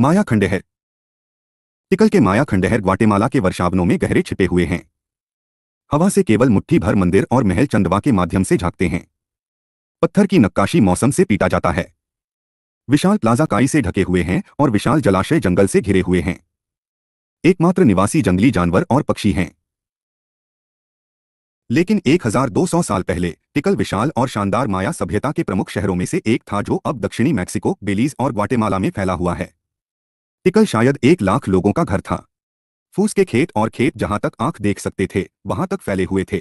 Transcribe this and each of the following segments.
माया खंडहर टिकल के माया खंडहर ग्वाटेमाला के वर्षावनों में गहरे छिपे हुए हैं हवा से केवल मुट्ठी भर मंदिर और महल चंदवा के माध्यम से झांकते हैं पत्थर की नक्काशी मौसम से पीटा जाता है विशाल प्लाजा काई से ढके हुए हैं और विशाल जलाशय जंगल से घिरे हुए हैं एकमात्र निवासी जंगली जानवर और पक्षी हैं लेकिन 1200 साल पहले टिकल विशाल और शानदार माया सभ्यता के प्रमुख शहरों में से एक था जो अब दक्षिणी मैक्सिको बेलीज और ग्वाटेमाला में फैला हुआ है टिकल शायद एक लाख लोगों का घर था फूस के खेत और खेत जहां तक आंख देख सकते थे वहां तक फैले हुए थे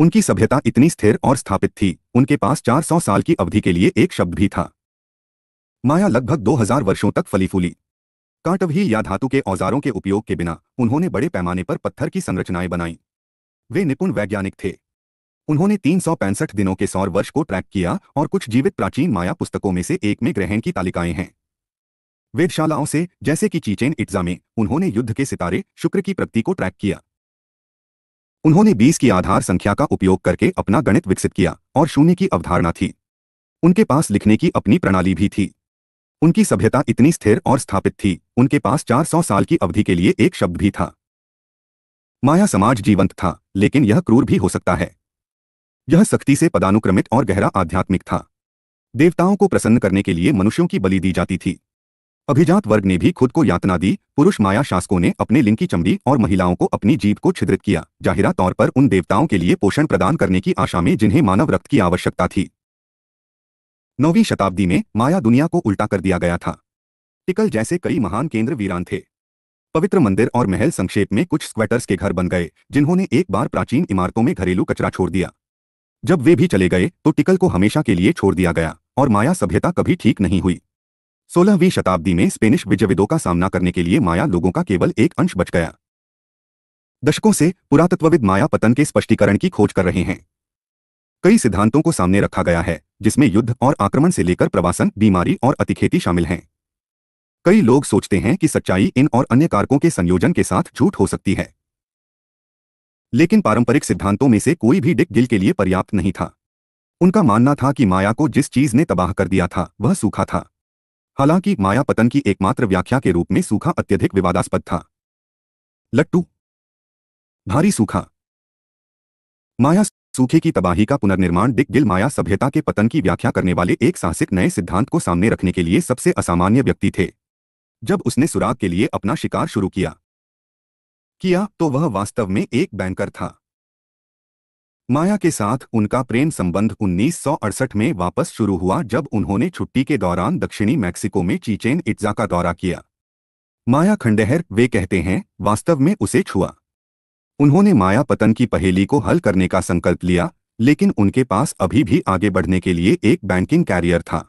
उनकी सभ्यता इतनी स्थिर और स्थापित थी उनके पास 400 साल की अवधि के लिए एक शब्द भी था माया लगभग 2000 वर्षों तक फली फूली काटवही या धातु के औजारों के उपयोग के बिना उन्होंने बड़े पैमाने पर पत्थर की संरचनाएं बनाई वे निपुण वैज्ञानिक थे उन्होंने तीन दिनों के सौर वर्ष को ट्रैक किया और कुछ जीवित प्राचीन माया पुस्तकों में से एक में ग्रहण की तालिकाएं हैं वेदशालाओं से जैसे कि चीचेन इट्जा में उन्होंने युद्ध के सितारे शुक्र की प्रगति को ट्रैक किया उन्होंने 20 की आधार संख्या का उपयोग करके अपना गणित विकसित किया और शून्य की अवधारणा थी उनके पास लिखने की अपनी प्रणाली भी थी उनकी सभ्यता इतनी स्थिर और स्थापित थी उनके पास 400 साल की अवधि के लिए एक शब्द भी था माया समाज जीवंत था लेकिन यह क्रूर भी हो सकता है यह सख्ती से पदानुक्रमित और गहरा आध्यात्मिक था देवताओं को प्रसन्न करने के लिए मनुष्यों की बलि दी जाती थी अभिजात वर्ग ने भी खुद को यातना दी पुरुष माया शासकों ने अपने लिंग की चमड़ी और महिलाओं को अपनी जीव को छिद्रित किया जाहिरा तौर पर उन देवताओं के लिए पोषण प्रदान करने की आशा में जिन्हें मानव रक्त की आवश्यकता थी नौवीं शताब्दी में माया दुनिया को उल्टा कर दिया गया था टिकल जैसे कई महान केंद्र वीरान थे पवित्र मंदिर और महल संक्षेप में कुछ स्क्वेटर्स के घर बन गए जिन्होंने एक बार प्राचीन इमारतों में घरेलू कचरा छोड़ दिया जब वे भी चले गए तो टिकल को हमेशा के लिए छोड़ दिया गया और माया सभ्यता कभी ठीक नहीं हुई सोलहवीं शताब्दी में स्पेनिश विजयविदों का सामना करने के लिए माया लोगों का केवल एक अंश बच गया दशकों से पुरातत्वविद माया पतन के स्पष्टीकरण की खोज कर रहे हैं कई सिद्धांतों को सामने रखा गया है जिसमें युद्ध और आक्रमण से लेकर प्रवासन बीमारी और अतिखेती शामिल हैं कई लोग सोचते हैं कि सच्चाई इन और अन्य कारकों के संयोजन के साथ झूठ हो सकती है लेकिन पारंपरिक सिद्धांतों में से कोई भी डिक गिल के लिए पर्याप्त नहीं था उनका मानना था कि माया को जिस चीज ने तबाह कर दिया था वह सूखा था हालांकि माया पतन की एकमात्र व्याख्या के रूप में सूखा अत्यधिक विवादास्पद था लट्टू भारी सूखा माया सूखे की तबाही का पुनर्निर्माण डिक गिल माया सभ्यता के पतन की व्याख्या करने वाले एक साहसिक नए सिद्धांत को सामने रखने के लिए सबसे असामान्य व्यक्ति थे जब उसने सुराग के लिए अपना शिकार शुरू किया किया तो वह वास्तव में एक बैंकर था माया के साथ उनका प्रेम संबंध 1968 में वापस शुरू हुआ जब उन्होंने छुट्टी के दौरान दक्षिणी मैक्सिको में चीचेन इट्जा का दौरा किया माया खंडहर वे कहते हैं वास्तव में उसे छुआ उन्होंने माया पतन की पहेली को हल करने का संकल्प लिया लेकिन उनके पास अभी भी आगे बढ़ने के लिए एक बैंकिंग कैरियर था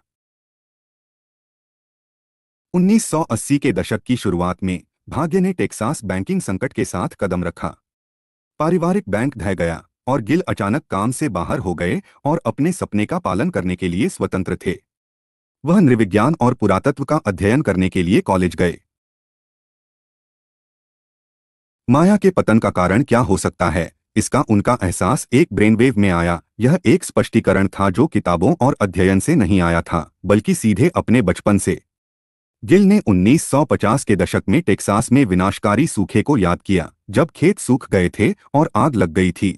1980 के दशक की शुरुआत में भाग्य ने टेक्सास बैंकिंग संकट के साथ कदम रखा पारिवारिक बैंक ढह गया और गिल अचानक काम से बाहर हो गए और अपने सपने का पालन करने के लिए स्वतंत्र थे वह नृविज्ञान और पुरातत्व का अध्ययन करने के लिए कॉलेज गए माया के पतन का कारण क्या हो सकता है इसका उनका एहसास एक ब्रेनवेव में आया यह एक स्पष्टीकरण था जो किताबों और अध्ययन से नहीं आया था बल्कि सीधे अपने बचपन से गिल ने 1950 के दशक में टेक्सास में विनाशकारी सूखे को याद किया जब खेत सूख गए थे और आग लग गई थी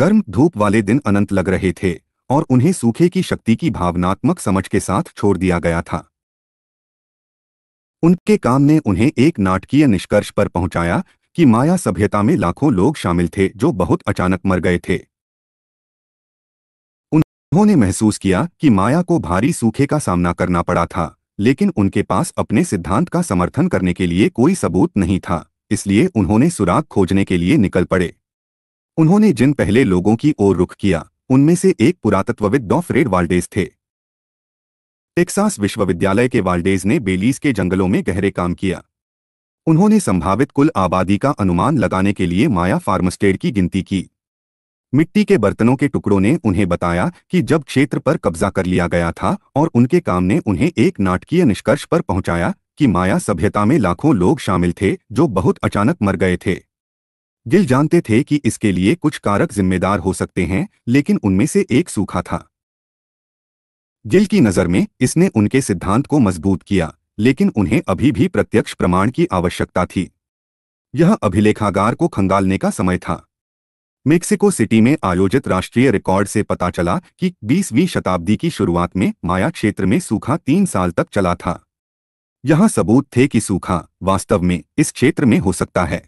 गर्म धूप वाले दिन अनंत लग रहे थे और उन्हें सूखे की शक्ति की भावनात्मक समझ के साथ छोड़ दिया गया था उनके काम ने उन्हें एक नाटकीय निष्कर्ष पर पहुंचाया कि माया सभ्यता में लाखों लोग शामिल थे जो बहुत अचानक मर गए थे उन्होंने महसूस किया कि माया को भारी सूखे का सामना करना पड़ा था लेकिन उनके पास अपने सिद्धांत का समर्थन करने के लिए कोई सबूत नहीं था इसलिए उन्होंने सुराग खोजने के लिए निकल पड़े उन्होंने जिन पहले लोगों की ओर रुख किया उनमें से एक पुरातत्वविद डॉफ्रेड वाल्डेज थे टेक्सास विश्वविद्यालय के वाल्डेज ने बेलीज के जंगलों में गहरे काम किया उन्होंने संभावित कुल आबादी का अनुमान लगाने के लिए माया फार्मस्टेड की गिनती की मिट्टी के बर्तनों के टुकड़ों ने उन्हें बताया कि जब क्षेत्र पर कब्जा कर लिया गया था और उनके काम ने उन्हें एक नाटकीय निष्कर्ष पर पहुंचाया कि माया सभ्यता में लाखों लोग शामिल थे जो बहुत अचानक मर गए थे गिल जानते थे कि इसके लिए कुछ कारक जिम्मेदार हो सकते हैं लेकिन उनमें से एक सूखा था गिल की नज़र में इसने उनके सिद्धांत को मजबूत किया लेकिन उन्हें अभी भी प्रत्यक्ष प्रमाण की आवश्यकता थी यह अभिलेखागार को खंगालने का समय था मेक्सिको सिटी में आयोजित राष्ट्रीय रिकॉर्ड से पता चला कि 20वीं शताब्दी की शुरुआत में माया क्षेत्र में सूखा तीन साल तक चला था यह सबूत थे कि सूखा वास्तव में इस क्षेत्र में हो सकता है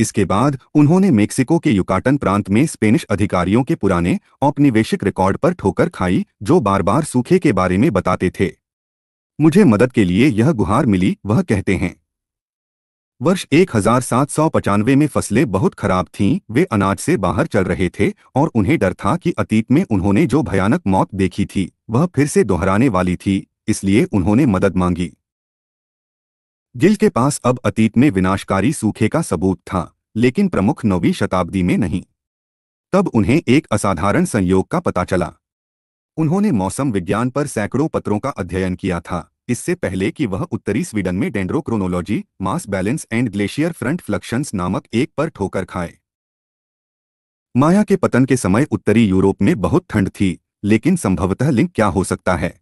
इसके बाद उन्होंने मेक्सिको के युकाटन प्रांत में स्पेनिश अधिकारियों के पुराने औपनिवेशिक रिकॉर्ड पर ठोकर खाई जो बार बार सूखे के बारे में बताते थे मुझे मदद के लिए यह गुहार मिली वह कहते हैं वर्ष एक में फसलें बहुत खराब थीं वे अनाज से बाहर चल रहे थे और उन्हें डर था कि अतीत में उन्होंने जो भयानक मौत देखी थी वह फिर से दोहराने वाली थी इसलिए उन्होंने मदद मांगी गिल के पास अब अतीत में विनाशकारी सूखे का सबूत था लेकिन प्रमुख नौवीं शताब्दी में नहीं तब उन्हें एक असाधारण संयोग का पता चला उन्होंने मौसम विज्ञान पर सैकड़ों पत्रों का अध्ययन किया था इससे पहले कि वह उत्तरी स्वीडन में dendrochronology mass balance and glacier front fluctuations नामक एक पर ठोकर खाए माया के पतन के समय उत्तरी यूरोप में बहुत ठंड थी लेकिन संभवतः लिंक क्या हो सकता है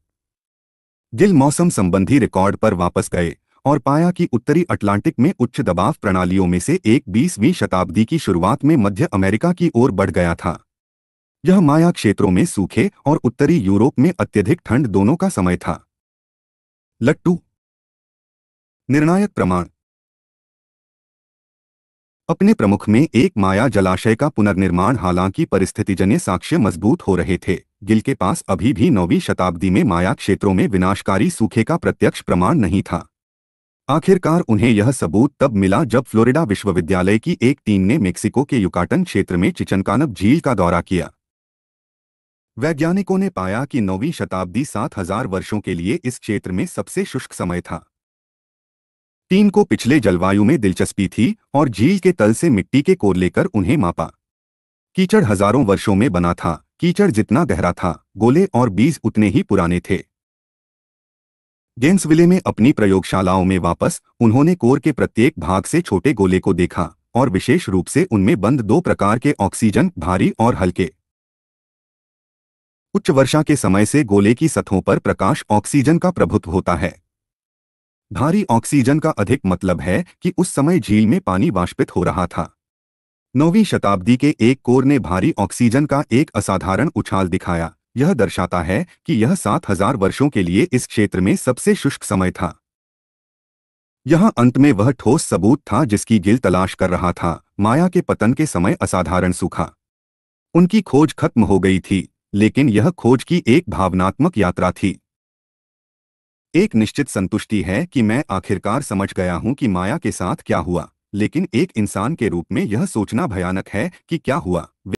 गिल मौसम संबंधी रिकॉर्ड पर वापस गए और पाया कि उत्तरी अटलांटिक में उच्च दबाव प्रणालियों में से एक बीसवीं शताब्दी की शुरुआत में मध्य अमेरिका की ओर बढ़ गया था यह माया क्षेत्रों में सूखे और उत्तरी यूरोप में अत्यधिक ठंड दोनों का समय था लट्टू निर्णायक प्रमाण अपने प्रमुख में एक माया जलाशय का पुनर्निर्माण हालांकि परिस्थितिजन्य साक्ष्य मजबूत हो रहे थे गिल के पास अभी भी नौवीं शताब्दी में माया क्षेत्रों में विनाशकारी सूखे का प्रत्यक्ष प्रमाण नहीं था आखिरकार उन्हें यह सबूत तब मिला जब फ्लोरिडा विश्वविद्यालय की एक टीम ने मेक्सिको के युकाटन क्षेत्र में चिचनकानब झील का दौरा किया वैज्ञानिकों ने पाया कि नौवीं शताब्दी सात हजार वर्षों के लिए इस क्षेत्र में सबसे शुष्क समय था टीम को पिछले जलवायु में दिलचस्पी थी और झील के तल से मिट्टी के कोर लेकर उन्हें मापा कीचड़ हजारों वर्षों में बना था कीचड़ जितना गहरा था गोले और बीज उतने ही पुराने थे गेंसविले में अपनी प्रयोगशालाओं में वापस उन्होंने कोर के प्रत्येक भाग से छोटे गोले को देखा और विशेष रूप से उनमें बंद दो प्रकार के ऑक्सीजन भारी और हल्के उच्च वर्षा के समय से गोले की सतहों पर प्रकाश ऑक्सीजन का प्रभुत्व होता है भारी ऑक्सीजन का अधिक मतलब है कि उस समय झील में पानी वाष्पित हो रहा था नौवीं शताब्दी के एक कोर ने भारी ऑक्सीजन का एक असाधारण उछाल दिखाया यह दर्शाता है कि यह सात हजार वर्षों के लिए इस क्षेत्र में सबसे शुष्क समय था यहां अंत में वह ठोस सबूत था जिसकी गिल तलाश कर रहा था माया के पतन के समय असाधारण सूखा उनकी खोज खत्म हो गई थी लेकिन यह खोज की एक भावनात्मक यात्रा थी एक निश्चित संतुष्टि है कि मैं आखिरकार समझ गया हूं कि माया के साथ क्या हुआ लेकिन एक इंसान के रूप में यह सोचना भयानक है कि क्या हुआ